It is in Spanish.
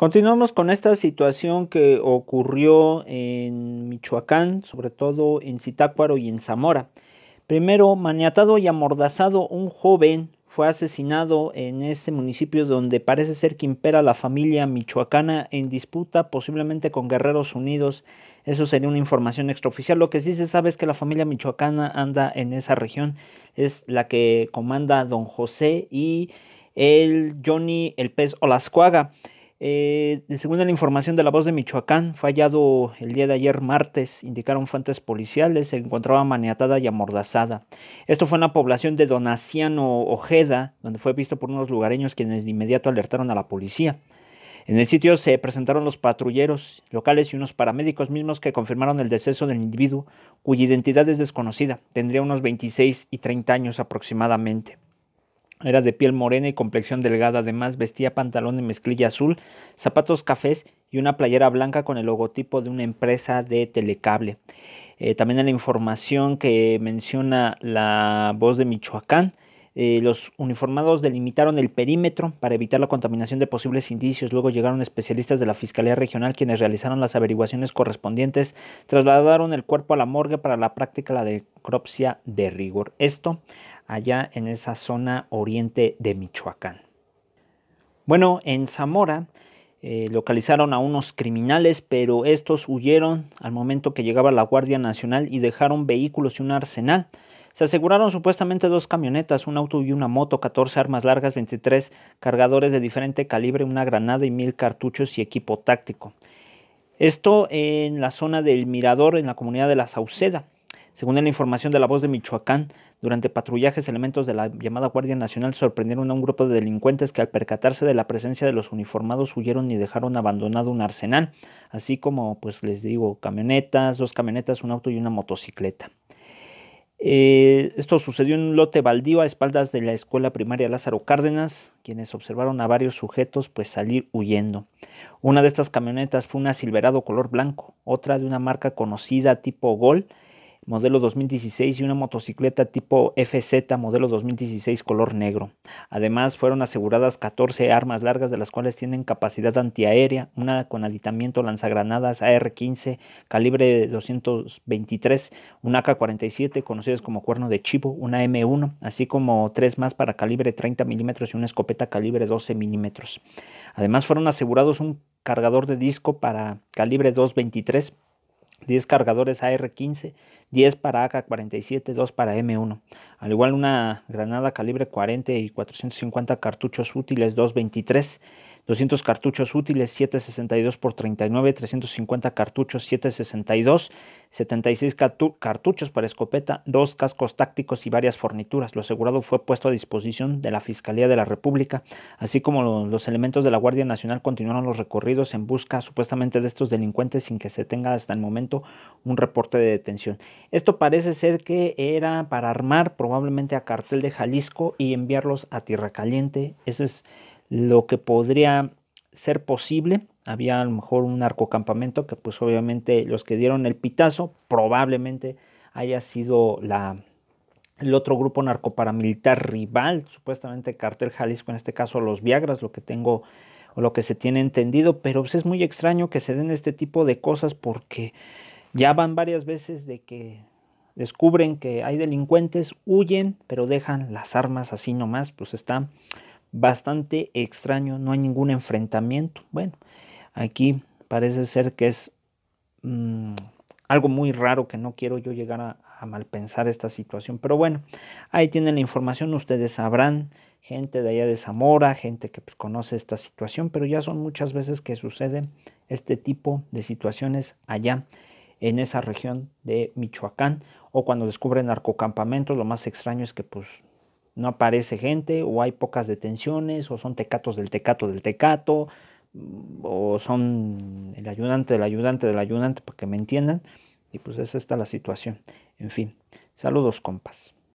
Continuamos con esta situación que ocurrió en Michoacán, sobre todo en Zitácuaro y en Zamora. Primero, maniatado y amordazado un joven fue asesinado en este municipio donde parece ser que impera la familia michoacana en disputa posiblemente con Guerreros Unidos. Eso sería una información extraoficial. Lo que sí se sabe es que la familia michoacana anda en esa región. Es la que comanda don José y el Johnny el Pez Olascuaga. Eh, según la información de la voz de Michoacán, fallado el día de ayer martes, indicaron fuentes policiales, se encontraba maniatada y amordazada. Esto fue en la población de Donaciano Ojeda, donde fue visto por unos lugareños quienes de inmediato alertaron a la policía. En el sitio se presentaron los patrulleros locales y unos paramédicos mismos que confirmaron el deceso del individuo, cuya identidad es desconocida. Tendría unos 26 y 30 años aproximadamente. Era de piel morena y complexión delgada, además vestía pantalón de mezclilla azul, zapatos cafés y una playera blanca con el logotipo de una empresa de telecable. Eh, también en la información que menciona la voz de Michoacán, eh, los uniformados delimitaron el perímetro para evitar la contaminación de posibles indicios. Luego llegaron especialistas de la Fiscalía Regional quienes realizaron las averiguaciones correspondientes. Trasladaron el cuerpo a la morgue para la práctica la necropsia de rigor. Esto allá en esa zona oriente de Michoacán. Bueno, en Zamora eh, localizaron a unos criminales, pero estos huyeron al momento que llegaba la Guardia Nacional y dejaron vehículos y un arsenal. Se aseguraron supuestamente dos camionetas, un auto y una moto, 14 armas largas, 23 cargadores de diferente calibre, una granada y mil cartuchos y equipo táctico. Esto en la zona del Mirador, en la comunidad de La Sauceda. Según la información de la voz de Michoacán, durante patrullajes elementos de la llamada Guardia Nacional sorprendieron a un grupo de delincuentes que al percatarse de la presencia de los uniformados huyeron y dejaron abandonado un arsenal, así como, pues les digo, camionetas, dos camionetas, un auto y una motocicleta. Eh, esto sucedió en un lote baldío a espaldas de la escuela primaria Lázaro Cárdenas, quienes observaron a varios sujetos pues salir huyendo. Una de estas camionetas fue una Silverado color blanco, otra de una marca conocida tipo Gol, modelo 2016 y una motocicleta tipo FZ modelo 2016 color negro. Además fueron aseguradas 14 armas largas de las cuales tienen capacidad antiaérea, una con aditamiento lanzagranadas AR-15 calibre 223, una AK-47 conocidos como cuerno de chivo, una M1, así como tres más para calibre 30 milímetros y una escopeta calibre 12 milímetros. Además fueron asegurados un cargador de disco para calibre 223 10 cargadores AR-15, 10 para AK-47, 2 para M1. Al igual una granada calibre 40 y 450 cartuchos útiles 223 200 cartuchos útiles 762 por 39, 350 cartuchos 762, 76 cartuchos para escopeta, dos cascos tácticos y varias fornituras. Lo asegurado fue puesto a disposición de la Fiscalía de la República, así como los elementos de la Guardia Nacional continuaron los recorridos en busca supuestamente de estos delincuentes sin que se tenga hasta el momento un reporte de detención. Esto parece ser que era para armar probablemente a cartel de Jalisco y enviarlos a Tierra Caliente. Ese es lo que podría ser posible. Había a lo mejor un narcocampamento que pues obviamente los que dieron el pitazo probablemente haya sido la, el otro grupo narcoparamilitar rival, supuestamente Cartel Jalisco, en este caso los Viagras, lo que tengo o lo que se tiene entendido, pero pues, es muy extraño que se den este tipo de cosas porque ya van varias veces de que descubren que hay delincuentes, huyen, pero dejan las armas así nomás, pues está bastante extraño, no hay ningún enfrentamiento. Bueno, aquí parece ser que es mm, algo muy raro que no quiero yo llegar a, malpensar esta situación. Pero bueno, ahí tienen la información, ustedes sabrán, gente de allá de Zamora, gente que pues, conoce esta situación, pero ya son muchas veces que sucede este tipo de situaciones allá en esa región de Michoacán o cuando descubren narcocampamentos, lo más extraño es que pues no aparece gente, o hay pocas detenciones, o son tecatos del tecato del tecato, o son el ayudante del ayudante del ayudante, para que me entiendan. Y pues esa está la situación. En fin, saludos compas.